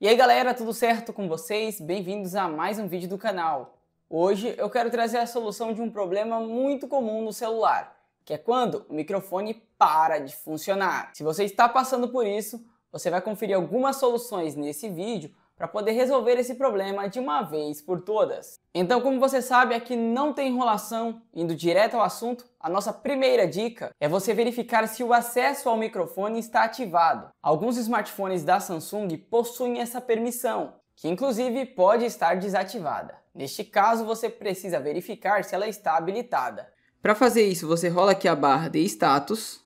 E aí galera, tudo certo com vocês? Bem-vindos a mais um vídeo do canal. Hoje eu quero trazer a solução de um problema muito comum no celular, que é quando o microfone para de funcionar. Se você está passando por isso, você vai conferir algumas soluções nesse vídeo para poder resolver esse problema de uma vez por todas. Então, como você sabe, aqui não tem enrolação, indo direto ao assunto, a nossa primeira dica é você verificar se o acesso ao microfone está ativado. Alguns smartphones da Samsung possuem essa permissão, que inclusive pode estar desativada. Neste caso, você precisa verificar se ela está habilitada. Para fazer isso, você rola aqui a barra de status,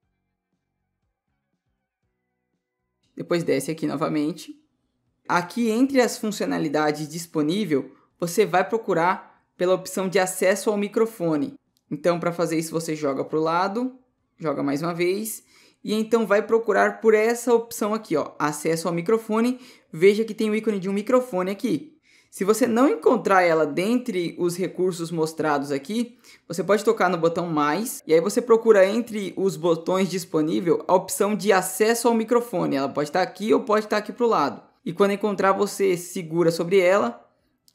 depois desce aqui novamente Aqui, entre as funcionalidades disponíveis, você vai procurar pela opção de acesso ao microfone. Então, para fazer isso, você joga para o lado, joga mais uma vez, e então vai procurar por essa opção aqui, ó, acesso ao microfone. Veja que tem o ícone de um microfone aqui. Se você não encontrar ela dentre os recursos mostrados aqui, você pode tocar no botão mais e aí você procura entre os botões disponível a opção de acesso ao microfone. Ela pode estar tá aqui ou pode estar tá aqui para o lado e quando encontrar você segura sobre ela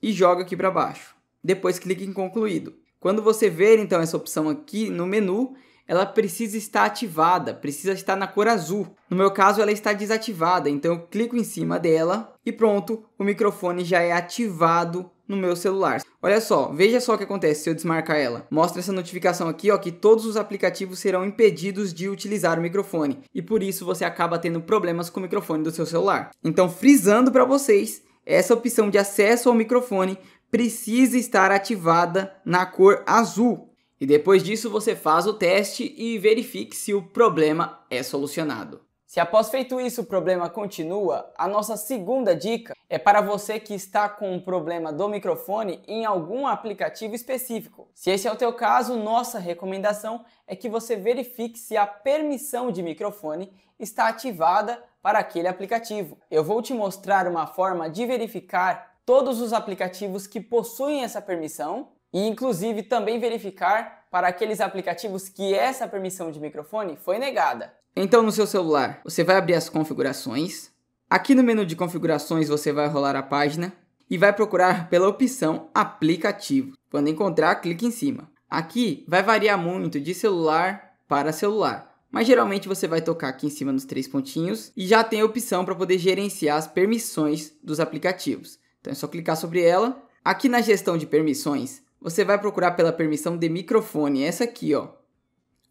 e joga aqui para baixo. Depois clique em concluído. Quando você ver então essa opção aqui no menu, ela precisa estar ativada, precisa estar na cor azul. No meu caso, ela está desativada, então eu clico em cima dela e pronto, o microfone já é ativado no meu celular. Olha só, veja só o que acontece se eu desmarcar ela. Mostra essa notificação aqui, ó, que todos os aplicativos serão impedidos de utilizar o microfone e por isso você acaba tendo problemas com o microfone do seu celular. Então, frisando para vocês, essa opção de acesso ao microfone precisa estar ativada na cor azul. E depois disso você faz o teste e verifique se o problema é solucionado. Se após feito isso o problema continua, a nossa segunda dica é para você que está com um problema do microfone em algum aplicativo específico. Se esse é o teu caso, nossa recomendação é que você verifique se a permissão de microfone está ativada para aquele aplicativo. Eu vou te mostrar uma forma de verificar todos os aplicativos que possuem essa permissão e inclusive também verificar para aqueles aplicativos que essa permissão de microfone foi negada. Então, no seu celular, você vai abrir as configurações. Aqui no menu de configurações, você vai rolar a página e vai procurar pela opção aplicativo. Quando encontrar, clique em cima. Aqui vai variar muito de celular para celular, mas geralmente você vai tocar aqui em cima nos três pontinhos e já tem a opção para poder gerenciar as permissões dos aplicativos. Então é só clicar sobre ela. Aqui na gestão de permissões, você vai procurar pela permissão de microfone, essa aqui, ó.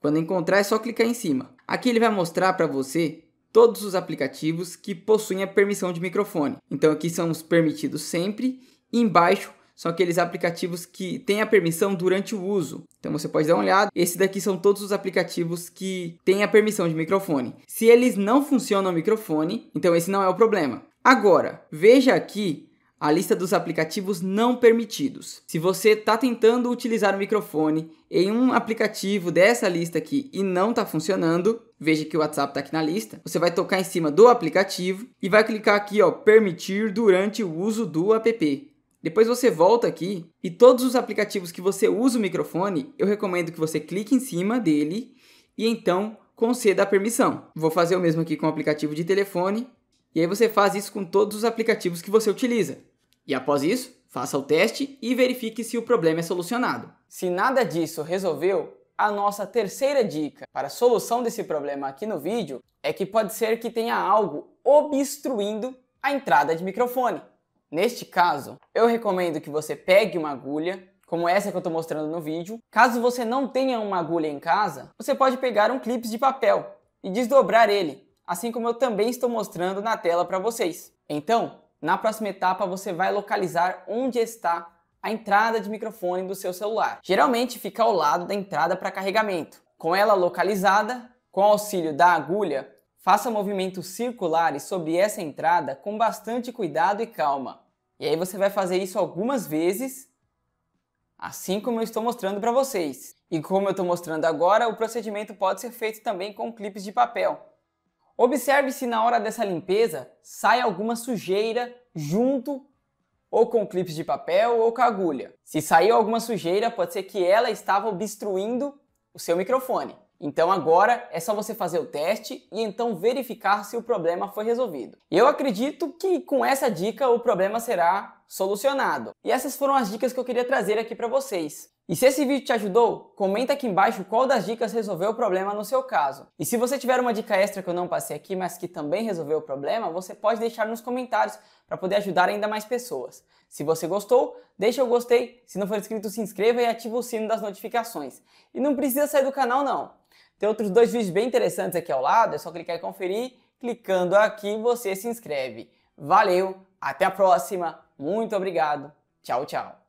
Quando encontrar é só clicar em cima. Aqui ele vai mostrar para você todos os aplicativos que possuem a permissão de microfone. Então aqui são os permitidos sempre e embaixo são aqueles aplicativos que têm a permissão durante o uso. Então você pode dar uma olhada. Esse daqui são todos os aplicativos que têm a permissão de microfone. Se eles não funcionam o microfone, então esse não é o problema. Agora, veja aqui a lista dos aplicativos não permitidos. Se você está tentando utilizar o microfone em um aplicativo dessa lista aqui e não está funcionando, veja que o WhatsApp está aqui na lista, você vai tocar em cima do aplicativo e vai clicar aqui, ó, permitir durante o uso do app. Depois você volta aqui e todos os aplicativos que você usa o microfone, eu recomendo que você clique em cima dele e então conceda a permissão. Vou fazer o mesmo aqui com o aplicativo de telefone e aí você faz isso com todos os aplicativos que você utiliza. E após isso, faça o teste e verifique se o problema é solucionado. Se nada disso resolveu, a nossa terceira dica para a solução desse problema aqui no vídeo é que pode ser que tenha algo obstruindo a entrada de microfone. Neste caso, eu recomendo que você pegue uma agulha, como essa que eu estou mostrando no vídeo. Caso você não tenha uma agulha em casa, você pode pegar um clipe de papel e desdobrar ele, assim como eu também estou mostrando na tela para vocês. Então, na próxima etapa, você vai localizar onde está a entrada de microfone do seu celular. Geralmente fica ao lado da entrada para carregamento. Com ela localizada, com o auxílio da agulha, faça movimentos circulares sobre essa entrada com bastante cuidado e calma. E aí você vai fazer isso algumas vezes, assim como eu estou mostrando para vocês. E como eu estou mostrando agora, o procedimento pode ser feito também com clipes de papel. Observe se na hora dessa limpeza sai alguma sujeira junto ou com clipes de papel ou com agulha. Se saiu alguma sujeira, pode ser que ela estava obstruindo o seu microfone. Então agora é só você fazer o teste e então verificar se o problema foi resolvido. Eu acredito que com essa dica o problema será solucionado. E essas foram as dicas que eu queria trazer aqui para vocês. E se esse vídeo te ajudou, comenta aqui embaixo qual das dicas resolveu o problema no seu caso. E se você tiver uma dica extra que eu não passei aqui, mas que também resolveu o problema, você pode deixar nos comentários para poder ajudar ainda mais pessoas. Se você gostou, deixa o gostei, se não for inscrito, se inscreva e ativa o sino das notificações. E não precisa sair do canal não. Tem outros dois vídeos bem interessantes aqui ao lado, é só clicar e conferir. Clicando aqui você se inscreve. Valeu, até a próxima. Muito obrigado. Tchau, tchau.